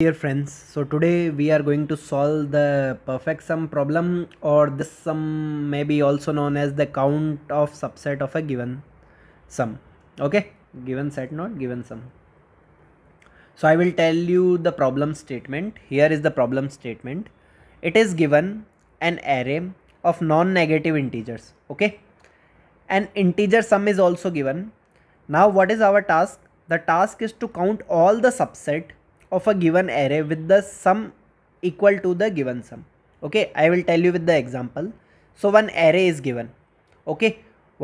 Dear friends, so today we are going to solve the perfect sum problem or this sum may be also known as the count of subset of a given sum. Okay, given set not given sum. So I will tell you the problem statement. Here is the problem statement. It is given an array of non-negative integers. Okay, an integer sum is also given. Now what is our task? The task is to count all the subset of a given array with the sum equal to the given sum okay i will tell you with the example so one array is given okay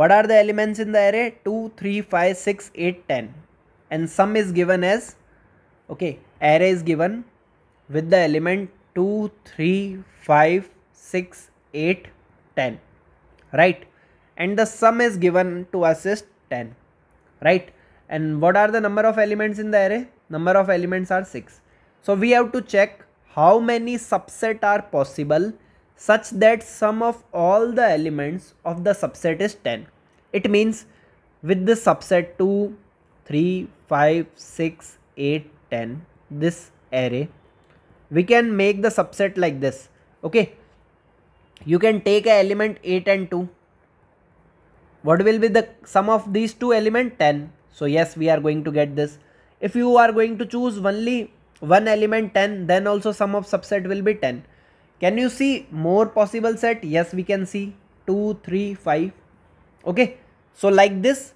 what are the elements in the array 2 3 5 6 8 10 and sum is given as okay array is given with the element 2 3 5 6 8 10 right and the sum is given to us is 10 right and what are the number of elements in the array number of elements are 6 so we have to check how many subset are possible such that sum of all the elements of the subset is 10 it means with the subset 2 3 5 6 8 10 this array we can make the subset like this okay you can take a element 8 and 2 what will be the sum of these two element 10 so yes we are going to get this if you are going to choose only one element 10 then also sum of subset will be 10 can you see more possible set yes we can see 2 3 5 okay so like this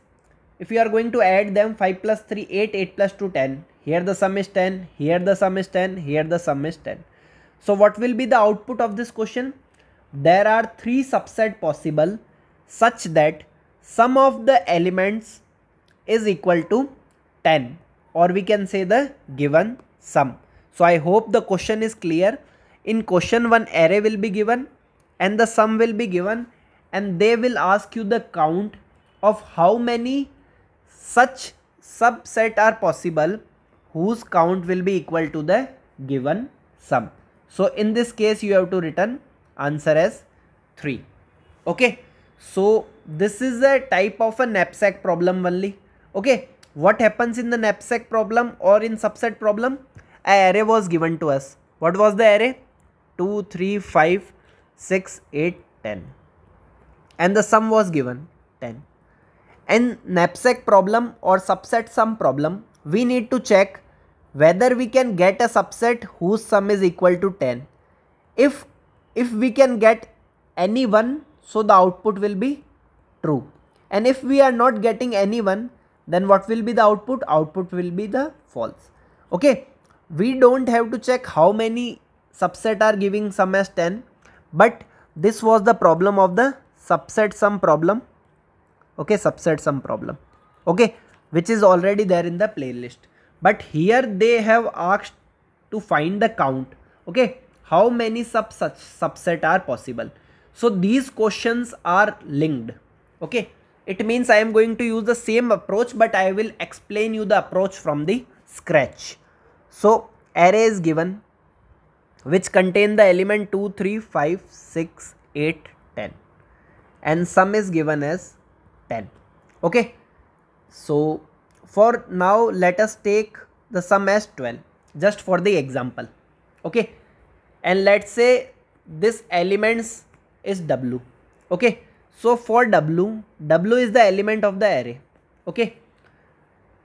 if you are going to add them 5 plus 3 8 8 plus 2 10 here the sum is 10 here the sum is 10 here the sum is 10 so what will be the output of this question there are three subset possible such that sum of the elements is equal to 10 or we can say the given sum. So I hope the question is clear. In question 1 array will be given and the sum will be given and they will ask you the count of how many such subset are possible whose count will be equal to the given sum. So in this case you have to return answer as 3. Okay. So this is a type of a knapsack problem only. Okay. What happens in the knapsack problem or in subset problem? An array was given to us. What was the array? 2, 3, 5, 6, 8, 10. And the sum was given 10. In knapsack problem or subset sum problem, we need to check whether we can get a subset whose sum is equal to 10. If, if we can get any one, so the output will be true. And if we are not getting any one, then what will be the output output will be the false okay we don't have to check how many subset are giving sum as 10 but this was the problem of the subset sum problem okay subset sum problem okay which is already there in the playlist but here they have asked to find the count okay how many sub subset are possible so these questions are linked okay it means I am going to use the same approach but I will explain you the approach from the scratch. So array is given which contain the element 2, 3, 5, 6, 8, 10 and sum is given as 10 okay so for now let us take the sum as 12 just for the example okay and let's say this elements is w okay so for W, W is the element of the array. Okay.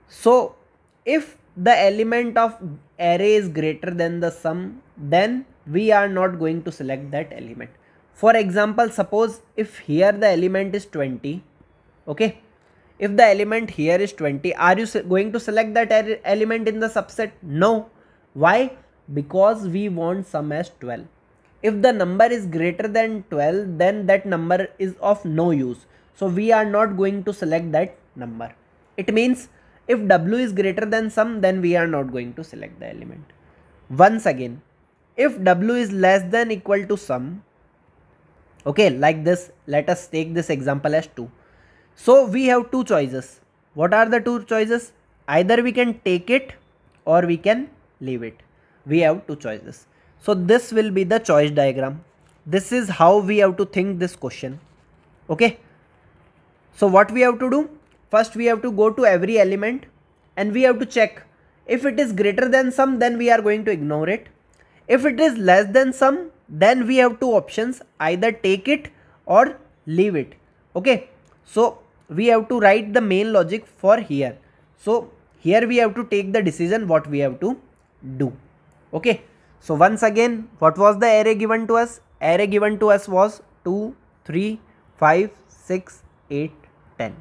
So if the element of array is greater than the sum, then we are not going to select that element. For example, suppose if here the element is 20, okay. If the element here is 20, are you going to select that er-, element in the subset? No. Why? Because we want sum as 12 if the number is greater than 12 then that number is of no use so we are not going to select that number it means if w is greater than sum then we are not going to select the element once again if w is less than equal to sum okay like this let us take this example as 2 so we have two choices what are the two choices either we can take it or we can leave it we have two choices so this will be the choice diagram. This is how we have to think this question. Okay. So what we have to do? First we have to go to every element and we have to check. If it is greater than sum then we are going to ignore it. If it is less than sum then we have two options either take it or leave it. Okay. So we have to write the main logic for here. So here we have to take the decision what we have to do. Okay. So once again, what was the array given to us? Array given to us was 2, 3, 5, 6, 8, 10.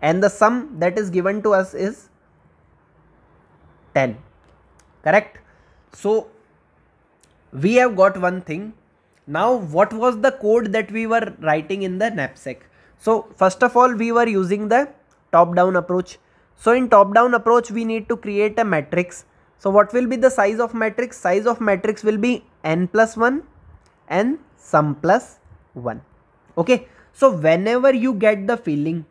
And the sum that is given to us is 10. Correct? So we have got one thing. Now what was the code that we were writing in the knapsack? So first of all, we were using the top down approach. So in top down approach, we need to create a matrix so what will be the size of matrix? Size of matrix will be n plus 1 and sum plus 1. Okay. So whenever you get the feeling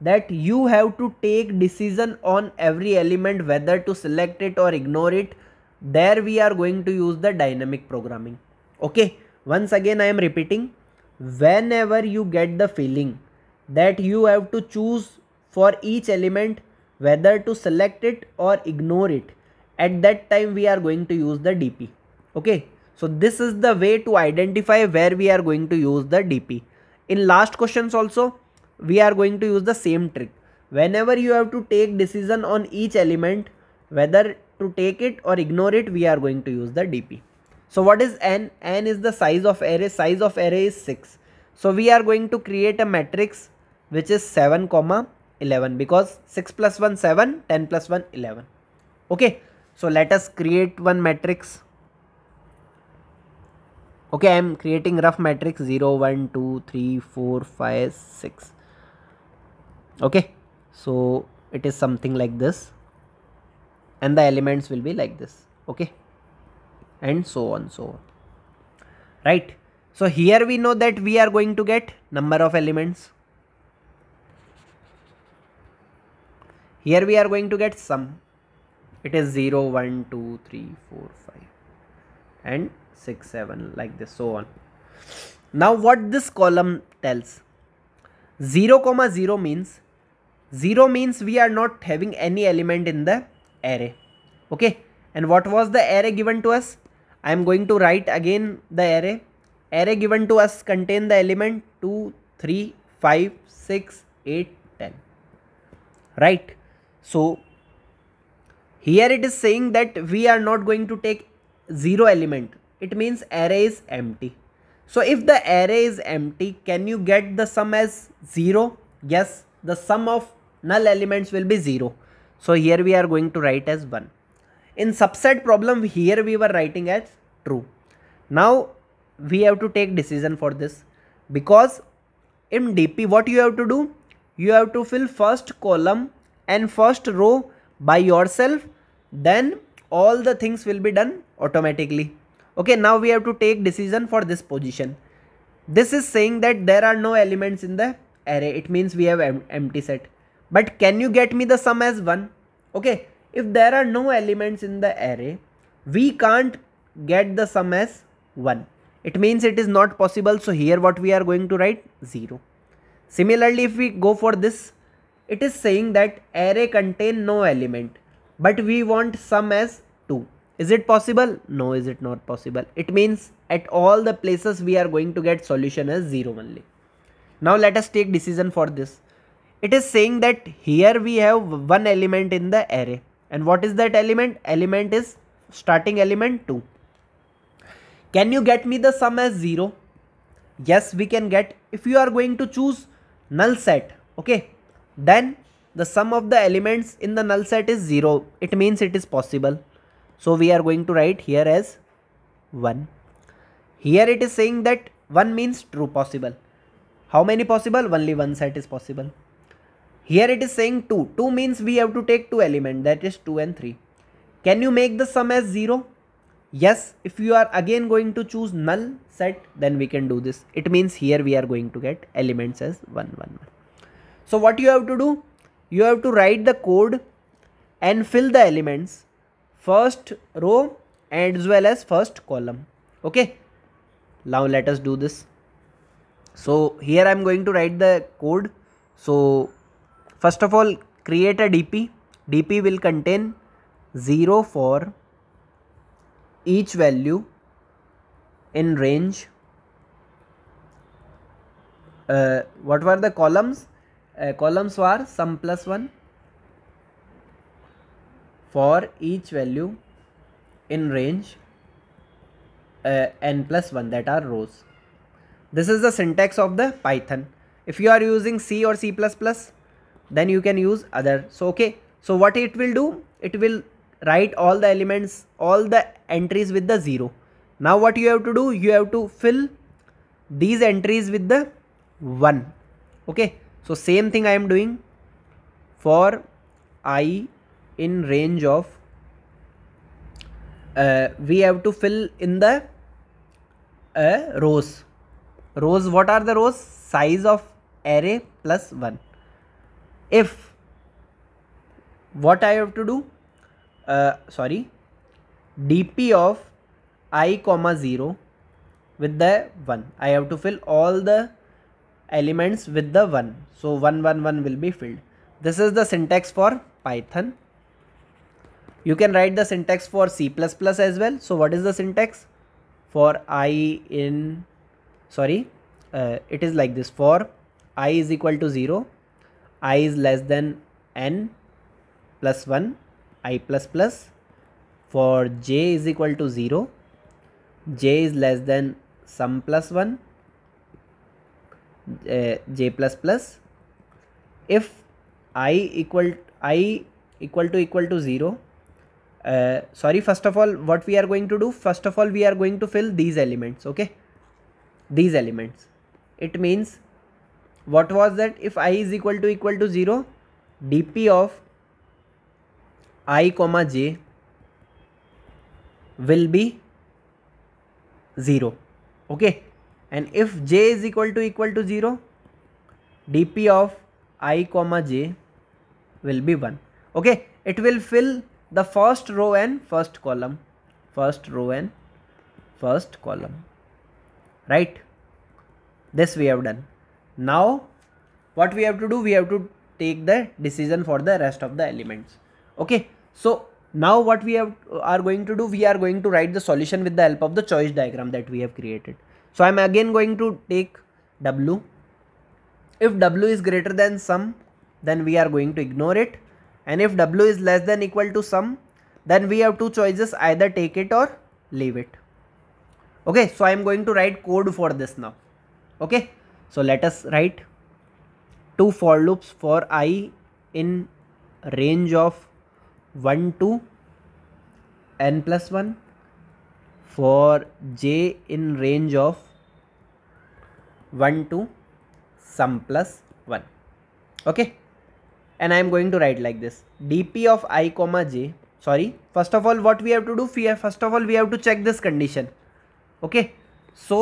that you have to take decision on every element whether to select it or ignore it, there we are going to use the dynamic programming. Okay. Once again I am repeating. Whenever you get the feeling that you have to choose for each element whether to select it or ignore it at that time we are going to use the dp okay so this is the way to identify where we are going to use the dp in last questions also we are going to use the same trick whenever you have to take decision on each element whether to take it or ignore it we are going to use the dp so what is n n is the size of array size of array is 6 so we are going to create a matrix which is 7 comma 11 because 6 plus 1 7 10 plus 1 11 okay so let us create one matrix okay i am creating rough matrix 0 1 2 3 4 5 6 okay so it is something like this and the elements will be like this okay and so on so on right so here we know that we are going to get number of elements here we are going to get sum it is 0 1 2 3 4 5 and 6 7 like this so on now what this column tells 0 comma 0 means 0 means we are not having any element in the array okay and what was the array given to us i am going to write again the array array given to us contain the element 2 3 5 6 8 10 right so here it is saying that we are not going to take 0 element. It means array is empty. So if the array is empty, can you get the sum as 0? Yes, the sum of null elements will be 0. So here we are going to write as 1. In subset problem, here we were writing as true. Now we have to take decision for this because in DP what you have to do? You have to fill first column and first row by yourself then all the things will be done automatically okay now we have to take decision for this position this is saying that there are no elements in the array it means we have empty set but can you get me the sum as 1 okay if there are no elements in the array we can't get the sum as 1 it means it is not possible so here what we are going to write 0 similarly if we go for this it is saying that array contain no element but we want sum as 2 is it possible no is it not possible it means at all the places we are going to get solution as 0 only now let us take decision for this it is saying that here we have one element in the array and what is that element element is starting element 2 can you get me the sum as 0 yes we can get if you are going to choose null set okay then the sum of the elements in the null set is 0 it means it is possible so we are going to write here as 1 here it is saying that 1 means true possible how many possible only one set is possible here it is saying 2 2 means we have to take two elements. that is 2 and 3 can you make the sum as 0 yes if you are again going to choose null set then we can do this it means here we are going to get elements as 1 1 1 so what you have to do? You have to write the code and fill the elements first row and as well as first column. Okay. Now let us do this. So here I am going to write the code. So first of all create a DP. DP will contain 0 for each value in range uh, what were the columns uh, columns are sum plus 1 for each value in range uh, n plus 1 that are rows. This is the syntax of the Python. If you are using C or C++, then you can use other. So, okay. So, what it will do? It will write all the elements, all the entries with the 0. Now, what you have to do? You have to fill these entries with the 1. Okay so same thing i am doing for i in range of uh, we have to fill in the uh, rows rows what are the rows size of array plus 1 if what i have to do uh, sorry dp of i comma 0 with the 1 i have to fill all the elements with the 1 so 111 will be filled this is the syntax for python you can write the syntax for c++ as well so what is the syntax for i in sorry uh, it is like this for i is equal to 0 i is less than n plus 1 i plus plus for j is equal to 0 j is less than sum plus 1 uh, j plus plus if i equal i equal to equal to 0 uh, sorry first of all what we are going to do first of all we are going to fill these elements okay these elements it means what was that if i is equal to equal to 0 dp of i comma j will be 0 okay and if j is equal to equal to 0 dp of i comma j will be 1 okay it will fill the first row and first column first row and first column right this we have done now what we have to do we have to take the decision for the rest of the elements okay so now what we have, uh, are going to do we are going to write the solution with the help of the choice diagram that we have created so I'm again going to take W. If W is greater than sum, then we are going to ignore it. And if W is less than equal to sum, then we have two choices either take it or leave it. Okay, so I am going to write code for this now. Okay, so let us write two for loops for i in range of 1 to n plus 1 for j in range of 1 to sum plus 1 okay and i am going to write like this dp of i comma j sorry first of all what we have to do first of all we have to check this condition okay so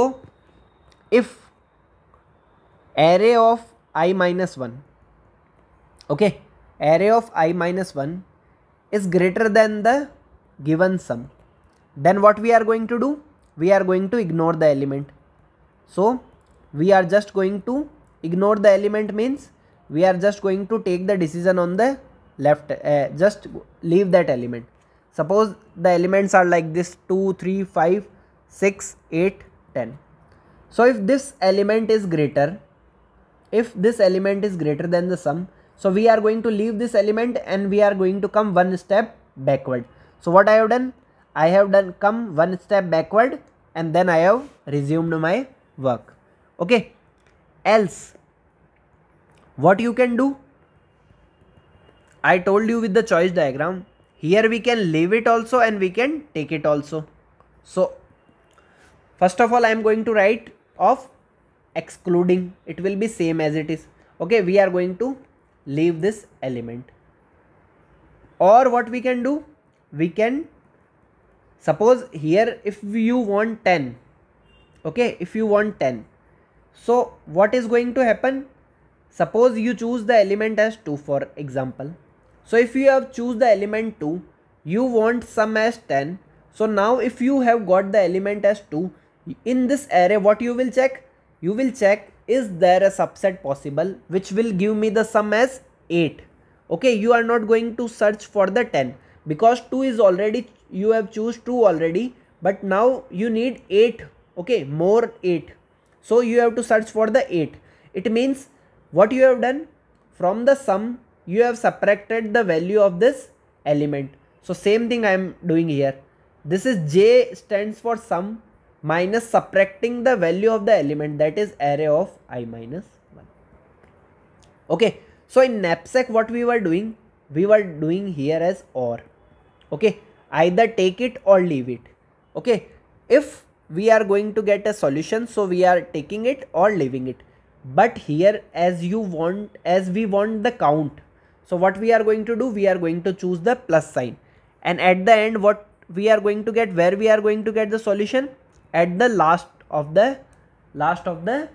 if array of i minus 1 okay array of i minus 1 is greater than the given sum then what we are going to do we are going to ignore the element so we are just going to ignore the element means we are just going to take the decision on the left uh, just leave that element suppose the elements are like this 2 3 5 6 8 10 so if this element is greater if this element is greater than the sum so we are going to leave this element and we are going to come one step backward so what i have done I have done come one step backward and then I have resumed my work. Okay. Else, what you can do? I told you with the choice diagram. Here we can leave it also and we can take it also. So, first of all, I am going to write of excluding. It will be same as it is. Okay, we are going to leave this element. Or what we can do? We can suppose here if you want 10 okay if you want 10 so what is going to happen suppose you choose the element as 2 for example so if you have choose the element 2 you want sum as 10 so now if you have got the element as 2 in this array what you will check you will check is there a subset possible which will give me the sum as 8 okay you are not going to search for the 10 because 2 is already you have choose 2 already but now you need 8 okay more 8 so you have to search for the 8 it means what you have done from the sum you have subtracted the value of this element so same thing i am doing here this is j stands for sum minus subtracting the value of the element that is array of i minus 1 okay so in knapsack what we were doing we were doing here as or okay either take it or leave it okay if we are going to get a solution so we are taking it or leaving it but here as you want as we want the count so what we are going to do we are going to choose the plus sign and at the end what we are going to get where we are going to get the solution at the last of the last of the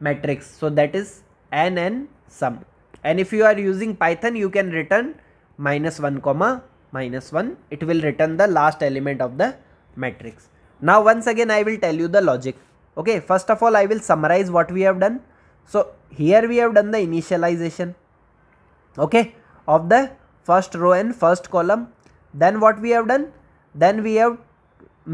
matrix so that is n n sum and if you are using python you can return minus 1 comma minus 1 it will return the last element of the matrix now once again i will tell you the logic okay first of all i will summarize what we have done so here we have done the initialization okay of the first row and first column then what we have done then we have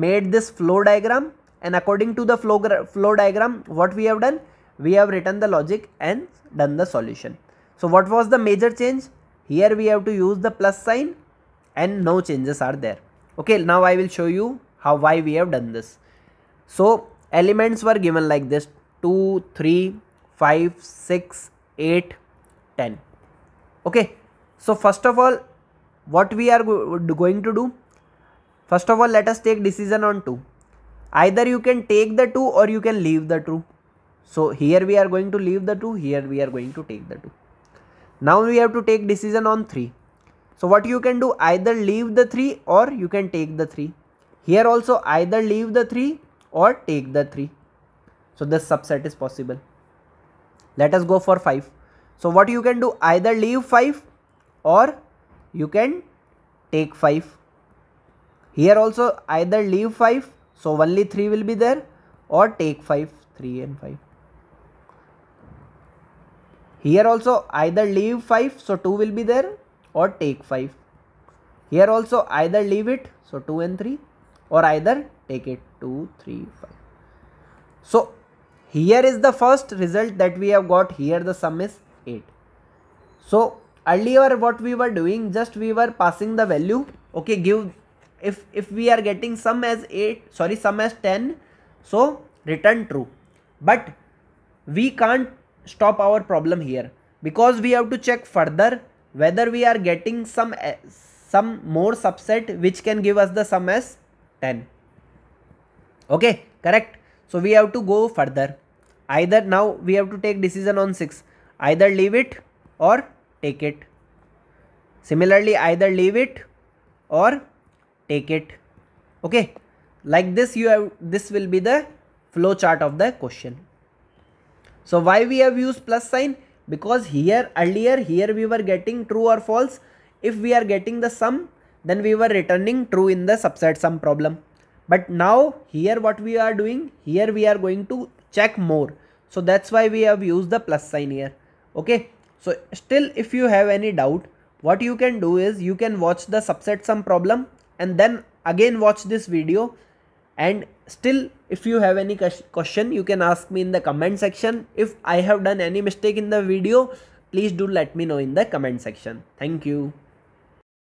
made this flow diagram and according to the flow, flow diagram what we have done we have written the logic and done the solution so what was the major change here we have to use the plus sign and no changes are there okay now i will show you how why we have done this so elements were given like this 2 3 5 6 8 10 okay so first of all what we are go going to do first of all let us take decision on 2 either you can take the 2 or you can leave the 2 so here we are going to leave the 2 here we are going to take the 2 now we have to take decision on 3 so what you can do either leave the 3 or you can take the 3. Here also either leave the 3 or take the 3. So this subset is possible. Let us go for 5. So what you can do either leave 5 or you can take 5. Here also either leave 5 so only 3 will be there or take 5 3 and 5. Here also either leave 5 so 2 will be there or take 5. Here also either leave it, so 2 and 3 or either take it 2, 3, 5. So here is the first result that we have got here the sum is 8. So earlier what we were doing just we were passing the value okay give if if we are getting sum as 8 sorry sum as 10 so return true but we can't stop our problem here because we have to check further whether we are getting some eh, some more subset which can give us the sum as 10 okay correct so we have to go further either now we have to take decision on 6 either leave it or take it similarly either leave it or take it okay like this you have this will be the flow chart of the question so why we have used plus sign because here earlier here we were getting true or false if we are getting the sum then we were returning true in the subset sum problem but now here what we are doing here we are going to check more so that's why we have used the plus sign here okay so still if you have any doubt what you can do is you can watch the subset sum problem and then again watch this video and still if you have any question you can ask me in the comment section if i have done any mistake in the video please do let me know in the comment section thank you